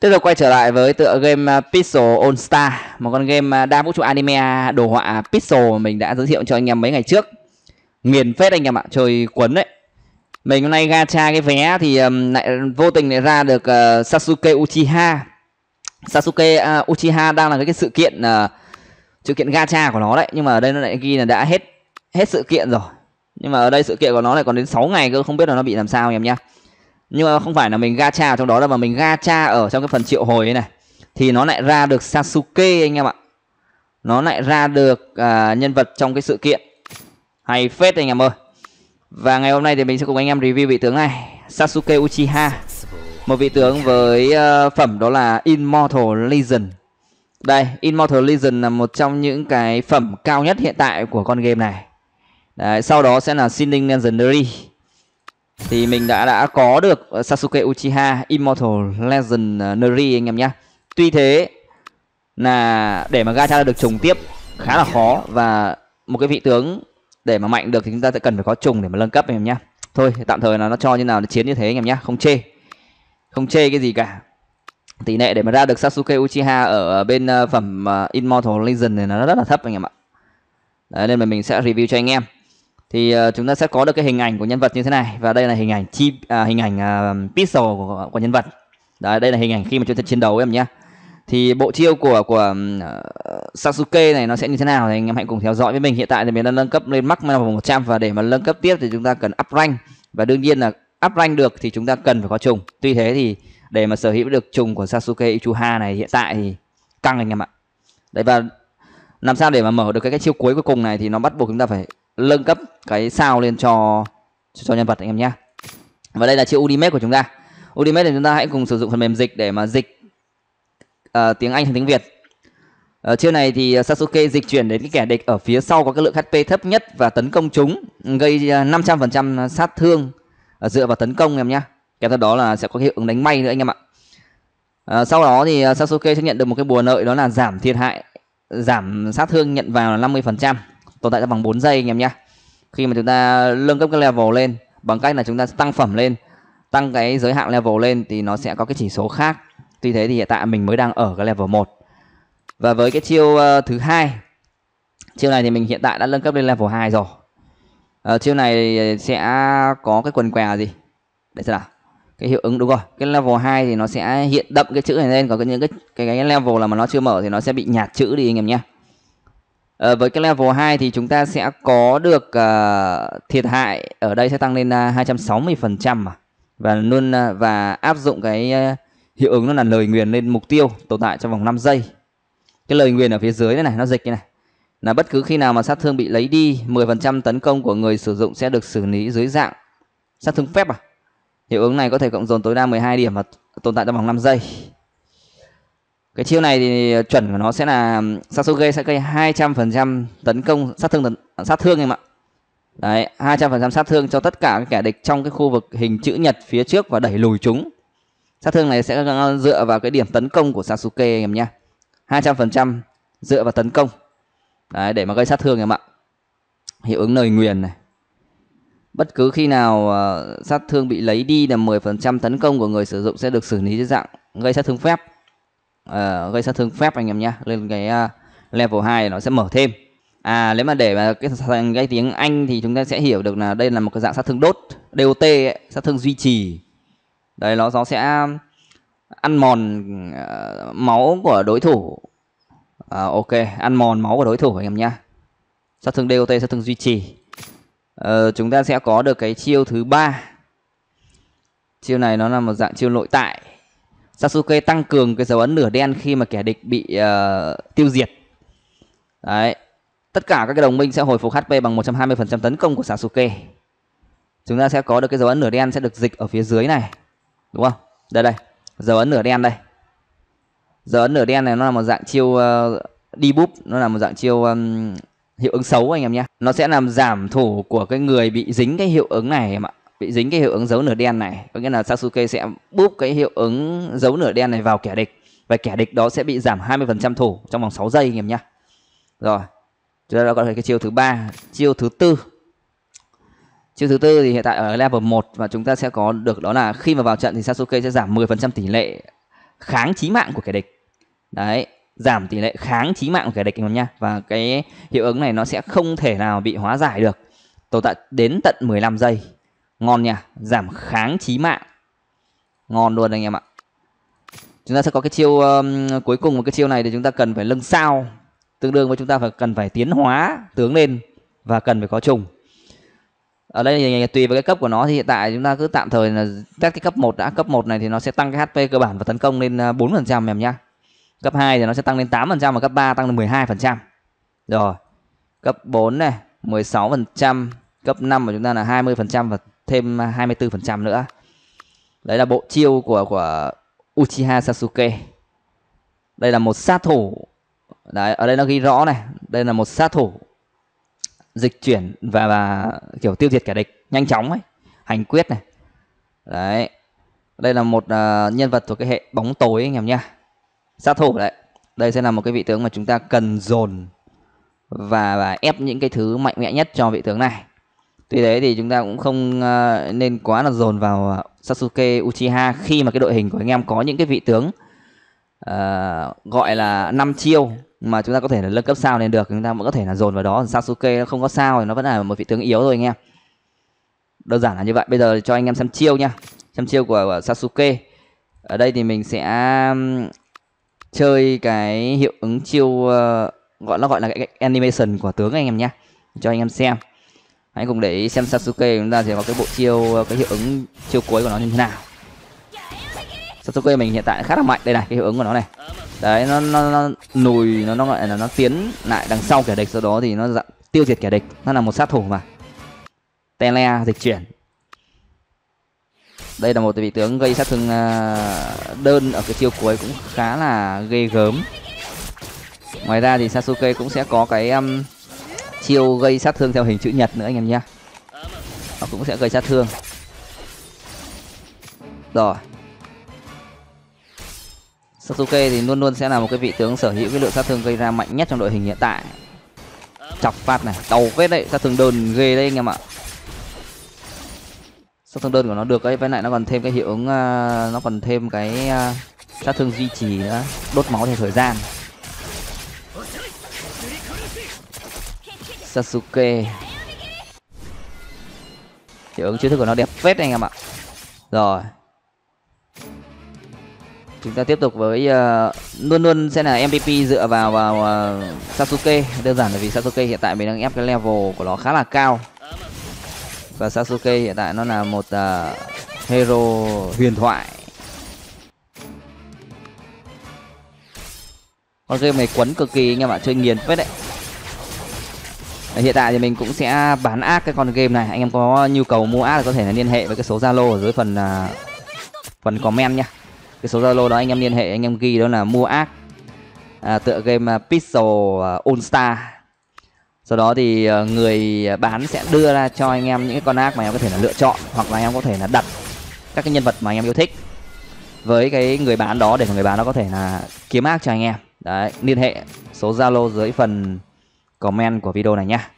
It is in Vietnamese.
Tiếp tục quay trở lại với tựa game à, Pixel All Star Một con game à, đa vũ trụ anime à, đồ họa pixel mà mình đã giới thiệu cho anh em mấy ngày trước Nghiền phết anh em ạ, chơi quấn đấy Mình hôm nay gacha cái vé thì um, lại vô tình lại ra được uh, Sasuke Uchiha Sasuke uh, Uchiha đang là cái, sự kiện uh, sự kiện gacha của nó đấy Nhưng mà ở đây nó lại ghi là đã hết hết sự kiện rồi Nhưng mà ở đây sự kiện của nó lại còn đến 6 ngày cơ không biết là nó bị làm sao anh em nhá nhưng mà không phải là mình gacha ở trong đó đâu mà mình gacha ở trong cái phần triệu hồi này thì nó lại ra được Sasuke anh em ạ nó lại ra được à, nhân vật trong cái sự kiện hay phết anh em ơi và ngày hôm nay thì mình sẽ cùng anh em review vị tướng này Sasuke Uchiha một vị tướng với uh, phẩm đó là Immortal Legion đây Immortal Legion là một trong những cái phẩm cao nhất hiện tại của con game này Đấy, sau đó sẽ là Sinning Legendary thì mình đã đã có được ờ, Sasuke Uchiha Immortal Legend ờ, Neri anh em nhé Tuy thế là để mà gacha được trùng tiếp khá là khó và một cái vị tướng để mà mạnh được thì chúng ta sẽ cần phải có trùng để mà nâng cấp anh em nhé Thôi tạm thời là nó cho như nào nó chiến như thế anh em nhé không chê không chê cái gì cả tỷ lệ để mà ra được Sasuke Uchiha ở ờ, bên phẩm Immortal Legend này nó rất là thấp anh em ạ Đấy, nên mà mình sẽ review cho anh em thì uh, chúng ta sẽ có được cái hình ảnh của nhân vật như thế này và đây là hình ảnh chi à, hình ảnh uh, pixel của, của nhân vật đấy đây là hình ảnh khi mà chúng ta chiến đấu em nhé thì bộ chiêu của của uh, Sasuke này nó sẽ như thế nào thì anh em hãy cùng theo dõi với mình hiện tại thì mình đang nâng cấp lên max level 100 và để mà nâng cấp tiếp thì chúng ta cần up rank và đương nhiên là up rank được thì chúng ta cần phải có trùng tuy thế thì để mà sở hữu được trùng của Sasuke Uchiha này hiện tại thì căng anh em ạ đấy và làm sao để mà mở được cái, cái chiêu cuối cuối cùng này thì nó bắt buộc chúng ta phải nâng cấp cái sao lên cho cho nhân vật anh em nhé và đây là chiêu Udimate của chúng ta Udimate thì chúng ta hãy cùng sử dụng phần mềm dịch để mà dịch uh, tiếng Anh thành tiếng Việt ở chiêu này thì Sasuke dịch chuyển đến cái kẻ địch ở phía sau có cái lượng HP thấp nhất và tấn công chúng gây 500% à, sát thương à, dựa vào tấn công em nhé. Kèm theo đó là sẽ có hiệu ứng đánh may nữa anh em ạ. À, sau đó thì Sasuke sẽ nhận được một cái bùa nợ đó là giảm thiệt hại, giảm sát thương nhận vào là 50% tồn tại trong vòng 4 giây anh em nhé khi mà chúng ta nâng cấp cái level lên bằng cách là chúng ta tăng phẩm lên tăng cái giới hạn level lên thì nó sẽ có cái chỉ số khác tuy thế thì hiện tại mình mới đang ở cái level 1 và với cái chiêu uh, thứ hai chiêu này thì mình hiện tại đã nâng cấp lên level 2 rồi uh, chiêu này sẽ có cái quần què gì để xem nào cái hiệu ứng đúng rồi cái level 2 thì nó sẽ hiện đậm cái chữ này lên có những cái cái, cái level là mà nó chưa mở thì nó sẽ bị nhạt chữ đi anh em nhé Ờ, với cái level 2 thì chúng ta sẽ có được à, thiệt hại ở đây sẽ tăng lên à, 260% mà. Và luôn à, và áp dụng cái à, hiệu ứng nó là lời nguyền lên mục tiêu tồn tại trong vòng 5 giây. Cái lời nguyền ở phía dưới này này nó dịch như này. Là bất cứ khi nào mà sát thương bị lấy đi, 10% tấn công của người sử dụng sẽ được xử lý dưới dạng sát thương phép à. Hiệu ứng này có thể cộng dồn tối đa 12 điểm và tồn tại trong vòng 5 giây cái chiêu này thì chuẩn của nó sẽ là Sasuke sẽ gây 200% tấn công sát thương sát thương em ạ. Đấy, 200% sát thương cho tất cả các kẻ địch trong cái khu vực hình chữ nhật phía trước và đẩy lùi chúng. Sát thương này sẽ ờ, dựa vào cái điểm tấn công của Sasuke em nhá. 200% dựa vào tấn công. Đấy, để mà gây sát thương em ạ. Hiệu ứng lời nguyền này. Bất cứ khi nào ờ, sát thương bị lấy đi là 10% tấn công của người sử dụng sẽ được xử lý dưới dạng gây sát thương phép uh, gây sát thương phép anh em nhé lên cái uh, level 2 nó sẽ mở thêm à nếu mà để mà cái cái tiếng anh thì chúng ta sẽ hiểu được là đây là một cái dạng sát thương đốt dot ấy, sát thương duy trì đấy nó nó sẽ ăn mòn uh, máu của đối thủ à, ok ăn mòn máu của đối thủ anh em nhá sát thương dot sát thương duy trì ờ, chúng ta sẽ có được cái chiêu thứ ba chiêu này nó là một dạng chiêu nội tại Sasuke tăng cường cái dấu ấn nửa đen khi mà kẻ địch bị uh, tiêu diệt. Đấy. Tất cả các cái đồng minh sẽ hồi phục HP bằng 120% tấn công của Sasuke. Chúng ta sẽ có được cái dấu ấn nửa đen sẽ được dịch ở phía dưới này. Đúng không? Đây đây, dấu ấn nửa đen đây. Dấu ấn nửa đen này nó là một dạng chiêu uh, ờ, debuff, nó là một dạng chiêu um, hiệu ứng xấu anh em nhé. Nó sẽ làm giảm thủ của cái người bị dính cái hiệu ứng này em ạ bị dính cái hiệu ứng dấu nửa đen này có nghĩa là Sasuke sẽ búp cái hiệu ứng dấu nửa đen này vào kẻ địch và kẻ địch đó sẽ bị giảm 20% thủ trong vòng 6 giây anh em nhá. Rồi. Chúng ta đã có thể cái chiêu thứ ba, chiêu thứ tư. Chiêu thứ tư thì hiện tại ở level 1 và chúng ta sẽ có được đó là khi mà vào trận thì Sasuke sẽ giảm 10% tỷ lệ kháng chí mạng của kẻ địch. Đấy, giảm tỷ lệ kháng chí mạng của kẻ địch anh em nhá. Và cái hiệu ứng này nó sẽ không thể nào bị hóa giải được. Tồn tại đến tận 15 giây. Ngon nha, giảm kháng chí mạng. Ngon luôn anh em ạ. Chúng ta sẽ có cái chiêu um, cuối cùng một cái chiêu này thì chúng ta cần phải lưng sao, tương đương với chúng ta phải cần phải tiến hóa tướng lên và cần phải có trùng. Ở đây thì tùy vào cái cấp của nó thì hiện tại chúng ta cứ tạm thời là test cái cấp 1 đã, cấp 1 này thì nó sẽ tăng cái HP cơ bản và tấn công lên 4% uh, em nhá. Cấp 2 thì nó sẽ tăng lên 8% và cấp 3 tăng lên 12%. Rồi. Cấp 4 này 16%, cấp 5 của chúng ta là 20% và thêm 24% à, nữa. Đấy là bộ chiêu của của Uchiha Sasuke. Đây là một sát thủ. Đấy, ở đây nó ghi rõ này, đây là một sát thủ dịch chuyển và và kiểu tiêu diệt kẻ địch nhanh chóng ấy, hành quyết này. Đấy. Đây là một uh, nhân vật thuộc cái hệ bóng tối anh em nhá. Sát thủ đấy. Đây sẽ là một cái vị tướng mà chúng ta cần dồn và, và ép những cái thứ mạnh mẽ nhất cho vị tướng này Tuy thế thì chúng ta cũng không ờ, nên quá là dồn vào ờ, Sasuke Uchiha khi mà cái đội hình của anh em có những cái vị tướng uh, gọi là năm chiêu mà chúng ta có thể là nâng cấp sao lên được chúng ta vẫn có thể là dồn vào đó Sasuke nó không có sao thì nó vẫn là một vị tướng yếu thôi anh em đơn giản là như vậy bây giờ cho anh em xem chiêu nha xem chiêu của, của Sasuke ở đây thì mình sẽ chơi cái hiệu ứng chiêu uh, gọi nó gọi là cái animation của tướng anh em nhé cho anh em xem hãy cùng để ý xem Sasuke chúng ta sẽ có cái bộ chiêu cái hiệu ứng chiêu cuối của nó như thế nào Sasuke mình hiện tại khá là mạnh đây này cái hiệu ứng của nó này đấy nó nó, nó nùi nó nó gọi là nó tiến lại đằng sau kẻ địch sau đó thì nó dạng, tiêu diệt kẻ địch nó là một sát thủ mà tele dịch chuyển đây là một vị tướng gây sát thương à, đơn ở cái chiêu cuối cũng khá là ghê gớm ngoài ra thì Sasuke cũng sẽ có cái um, chiêu gây sát thương theo hình chữ nhật nữa anh em nhé nó cũng sẽ gây sát thương rồi Sasuke thì luôn luôn sẽ là một cái vị tướng sở hữu cái lượng sát thương gây ra mạnh nhất trong đội hình hiện tại chọc phát này đầu vết đấy sát thương đơn ghê đấy anh em ạ sát thương đơn của nó được ấy với lại nó còn thêm cái hiệu ứng uh, nó còn thêm cái uh, sát thương duy trì nữa đốt máu theo thời gian Sasuke Hiệu ứng chiêu thức của nó đẹp phết anh em ạ Rồi Chúng ta tiếp tục với uh, luôn luôn sẽ là MVP dựa vào vào uh, Sasuke Đơn giản là vì Sasuke hiện tại mình đang ép cái level của nó khá là cao Và Sasuke hiện tại nó là một uh, hero huyền thoại Con game này quấn cực kỳ anh em ạ, chơi nghiền phết đấy Ờ, hiện tại thì mình cũng sẽ bán ác cái con game này anh em có nhu cầu mua ác thì có thể là liên hệ với cái số zalo ở dưới phần uh, phần comment nhá cái số zalo đó anh em liên hệ anh em ghi đó là mua ác à, tựa game à, pixel à, all star sau đó thì người bán sẽ đưa ra cho anh em những cái con ác mà em có thể là lựa chọn hoặc là em có thể là đặt các cái nhân vật mà anh em yêu thích với cái người bán đó để người bán nó có thể là kiếm ác cho anh em đấy liên hệ số zalo dưới phần comment của video này nhá